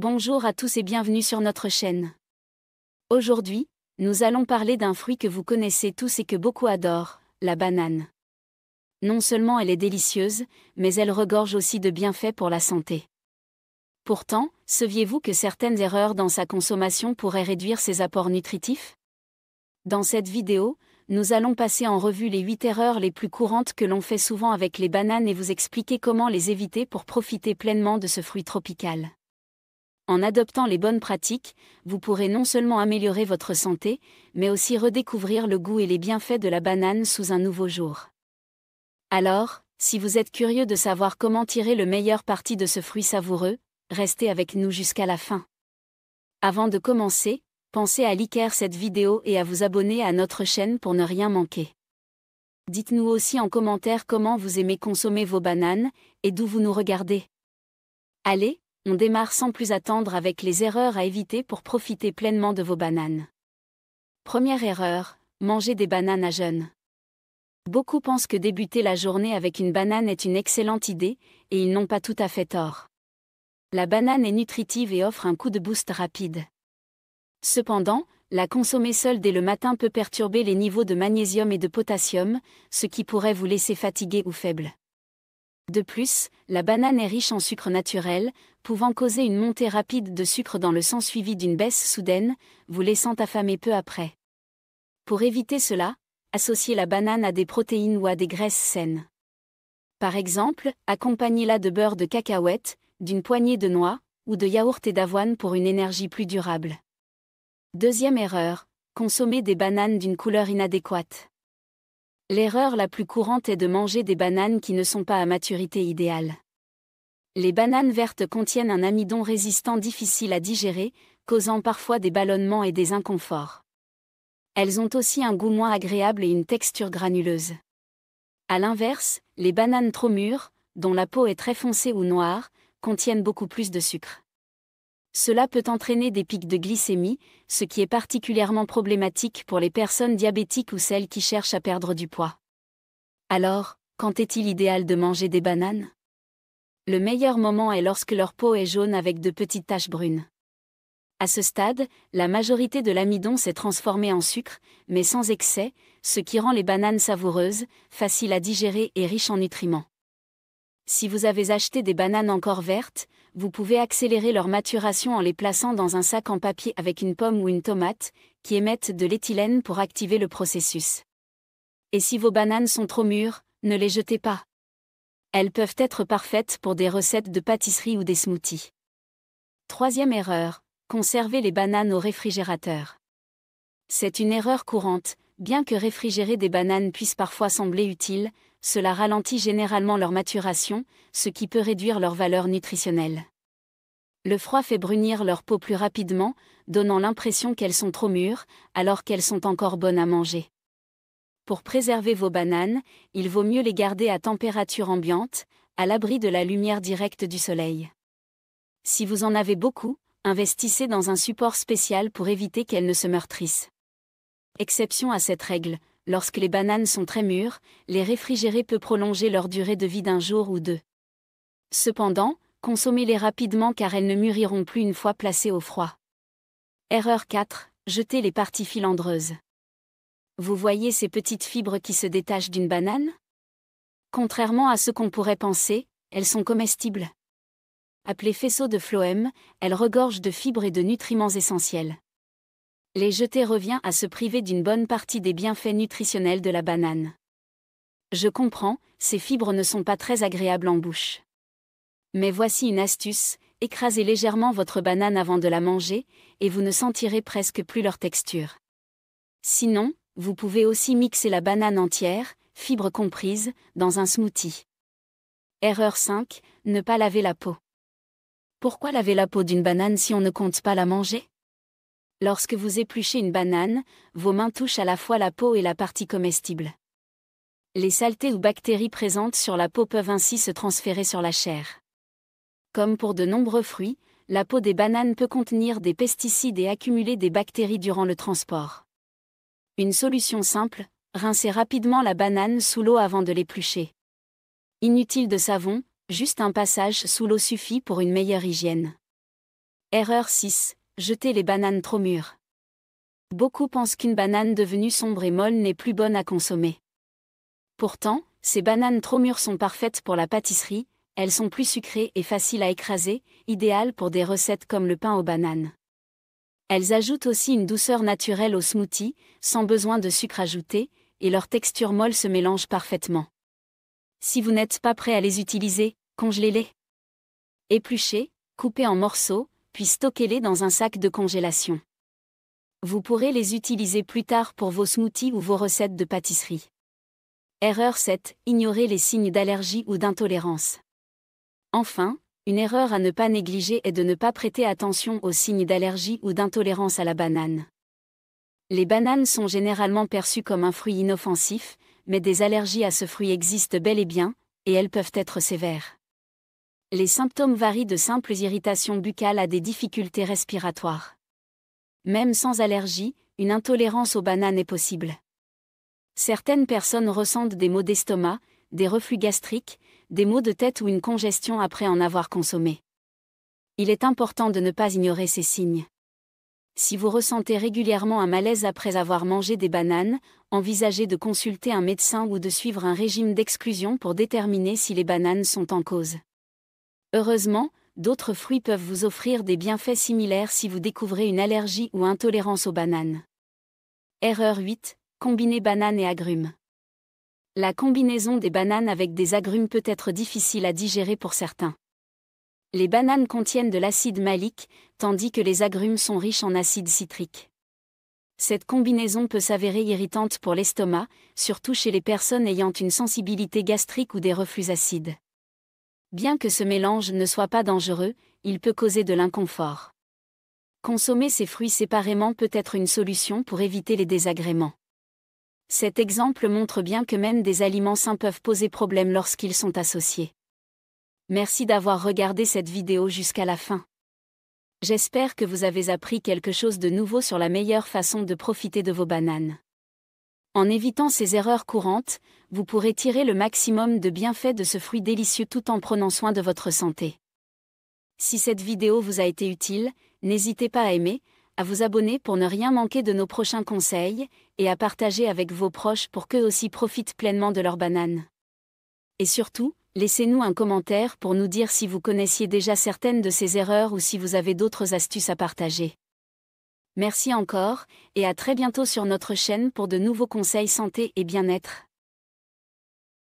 Bonjour à tous et bienvenue sur notre chaîne. Aujourd'hui, nous allons parler d'un fruit que vous connaissez tous et que beaucoup adorent, la banane. Non seulement elle est délicieuse, mais elle regorge aussi de bienfaits pour la santé. Pourtant, saviez-vous que certaines erreurs dans sa consommation pourraient réduire ses apports nutritifs Dans cette vidéo, nous allons passer en revue les 8 erreurs les plus courantes que l'on fait souvent avec les bananes et vous expliquer comment les éviter pour profiter pleinement de ce fruit tropical. En adoptant les bonnes pratiques, vous pourrez non seulement améliorer votre santé, mais aussi redécouvrir le goût et les bienfaits de la banane sous un nouveau jour. Alors, si vous êtes curieux de savoir comment tirer le meilleur parti de ce fruit savoureux, restez avec nous jusqu'à la fin. Avant de commencer, pensez à liker cette vidéo et à vous abonner à notre chaîne pour ne rien manquer. Dites-nous aussi en commentaire comment vous aimez consommer vos bananes et d'où vous nous regardez. Allez, on démarre sans plus attendre avec les erreurs à éviter pour profiter pleinement de vos bananes. Première erreur, manger des bananes à jeûne. Beaucoup pensent que débuter la journée avec une banane est une excellente idée, et ils n'ont pas tout à fait tort. La banane est nutritive et offre un coup de boost rapide. Cependant, la consommer seule dès le matin peut perturber les niveaux de magnésium et de potassium, ce qui pourrait vous laisser fatigué ou faible. De plus, la banane est riche en sucre naturel, pouvant causer une montée rapide de sucre dans le sang suivie d'une baisse soudaine, vous laissant affamer peu après. Pour éviter cela, associez la banane à des protéines ou à des graisses saines. Par exemple, accompagnez-la de beurre de cacahuète, d'une poignée de noix, ou de yaourt et d'avoine pour une énergie plus durable. Deuxième erreur, consommer des bananes d'une couleur inadéquate. L'erreur la plus courante est de manger des bananes qui ne sont pas à maturité idéale. Les bananes vertes contiennent un amidon résistant difficile à digérer, causant parfois des ballonnements et des inconforts. Elles ont aussi un goût moins agréable et une texture granuleuse. A l'inverse, les bananes trop mûres, dont la peau est très foncée ou noire, contiennent beaucoup plus de sucre. Cela peut entraîner des pics de glycémie, ce qui est particulièrement problématique pour les personnes diabétiques ou celles qui cherchent à perdre du poids. Alors, quand est-il idéal de manger des bananes Le meilleur moment est lorsque leur peau est jaune avec de petites taches brunes. À ce stade, la majorité de l'amidon s'est transformée en sucre, mais sans excès, ce qui rend les bananes savoureuses, faciles à digérer et riches en nutriments. Si vous avez acheté des bananes encore vertes, vous pouvez accélérer leur maturation en les plaçant dans un sac en papier avec une pomme ou une tomate, qui émettent de l'éthylène pour activer le processus. Et si vos bananes sont trop mûres, ne les jetez pas. Elles peuvent être parfaites pour des recettes de pâtisserie ou des smoothies. Troisième erreur, conserver les bananes au réfrigérateur. C'est une erreur courante, bien que réfrigérer des bananes puisse parfois sembler utile, cela ralentit généralement leur maturation, ce qui peut réduire leur valeur nutritionnelle. Le froid fait brunir leur peau plus rapidement, donnant l'impression qu'elles sont trop mûres, alors qu'elles sont encore bonnes à manger. Pour préserver vos bananes, il vaut mieux les garder à température ambiante, à l'abri de la lumière directe du soleil. Si vous en avez beaucoup, investissez dans un support spécial pour éviter qu'elles ne se meurtrissent. Exception à cette règle, lorsque les bananes sont très mûres, les réfrigérer peut prolonger leur durée de vie d'un jour ou deux. Cependant, consommez-les rapidement car elles ne mûriront plus une fois placées au froid. Erreur 4. Jetez les parties filandreuses. Vous voyez ces petites fibres qui se détachent d'une banane Contrairement à ce qu'on pourrait penser, elles sont comestibles. Appelées faisceaux de phloème, elles regorgent de fibres et de nutriments essentiels les jeter revient à se priver d'une bonne partie des bienfaits nutritionnels de la banane. Je comprends, ces fibres ne sont pas très agréables en bouche. Mais voici une astuce, écrasez légèrement votre banane avant de la manger, et vous ne sentirez presque plus leur texture. Sinon, vous pouvez aussi mixer la banane entière, fibres comprises, dans un smoothie. Erreur 5, ne pas laver la peau. Pourquoi laver la peau d'une banane si on ne compte pas la manger Lorsque vous épluchez une banane, vos mains touchent à la fois la peau et la partie comestible. Les saletés ou bactéries présentes sur la peau peuvent ainsi se transférer sur la chair. Comme pour de nombreux fruits, la peau des bananes peut contenir des pesticides et accumuler des bactéries durant le transport. Une solution simple, rincez rapidement la banane sous l'eau avant de l'éplucher. Inutile de savon, juste un passage sous l'eau suffit pour une meilleure hygiène. Erreur 6. Jetez les bananes trop mûres. Beaucoup pensent qu'une banane devenue sombre et molle n'est plus bonne à consommer. Pourtant, ces bananes trop mûres sont parfaites pour la pâtisserie, elles sont plus sucrées et faciles à écraser, idéales pour des recettes comme le pain aux bananes. Elles ajoutent aussi une douceur naturelle au smoothie, sans besoin de sucre ajouté, et leur texture molle se mélange parfaitement. Si vous n'êtes pas prêt à les utiliser, congelez-les. Épluchez, coupez en morceaux, puis stockez-les dans un sac de congélation. Vous pourrez les utiliser plus tard pour vos smoothies ou vos recettes de pâtisserie. Erreur 7. Ignorer les signes d'allergie ou d'intolérance. Enfin, une erreur à ne pas négliger est de ne pas prêter attention aux signes d'allergie ou d'intolérance à la banane. Les bananes sont généralement perçues comme un fruit inoffensif, mais des allergies à ce fruit existent bel et bien, et elles peuvent être sévères. Les symptômes varient de simples irritations buccales à des difficultés respiratoires. Même sans allergie, une intolérance aux bananes est possible. Certaines personnes ressentent des maux d'estomac, des reflux gastriques, des maux de tête ou une congestion après en avoir consommé. Il est important de ne pas ignorer ces signes. Si vous ressentez régulièrement un malaise après avoir mangé des bananes, envisagez de consulter un médecin ou de suivre un régime d'exclusion pour déterminer si les bananes sont en cause. Heureusement, d'autres fruits peuvent vous offrir des bienfaits similaires si vous découvrez une allergie ou intolérance aux bananes. Erreur 8. Combiner bananes et agrumes. La combinaison des bananes avec des agrumes peut être difficile à digérer pour certains. Les bananes contiennent de l'acide malique, tandis que les agrumes sont riches en acide citrique. Cette combinaison peut s'avérer irritante pour l'estomac, surtout chez les personnes ayant une sensibilité gastrique ou des reflux acides. Bien que ce mélange ne soit pas dangereux, il peut causer de l'inconfort. Consommer ces fruits séparément peut être une solution pour éviter les désagréments. Cet exemple montre bien que même des aliments sains peuvent poser problème lorsqu'ils sont associés. Merci d'avoir regardé cette vidéo jusqu'à la fin. J'espère que vous avez appris quelque chose de nouveau sur la meilleure façon de profiter de vos bananes. En évitant ces erreurs courantes, vous pourrez tirer le maximum de bienfaits de ce fruit délicieux tout en prenant soin de votre santé. Si cette vidéo vous a été utile, n'hésitez pas à aimer, à vous abonner pour ne rien manquer de nos prochains conseils, et à partager avec vos proches pour qu'eux aussi profitent pleinement de leurs bananes. Et surtout, laissez-nous un commentaire pour nous dire si vous connaissiez déjà certaines de ces erreurs ou si vous avez d'autres astuces à partager. Merci encore, et à très bientôt sur notre chaîne pour de nouveaux conseils santé et bien-être.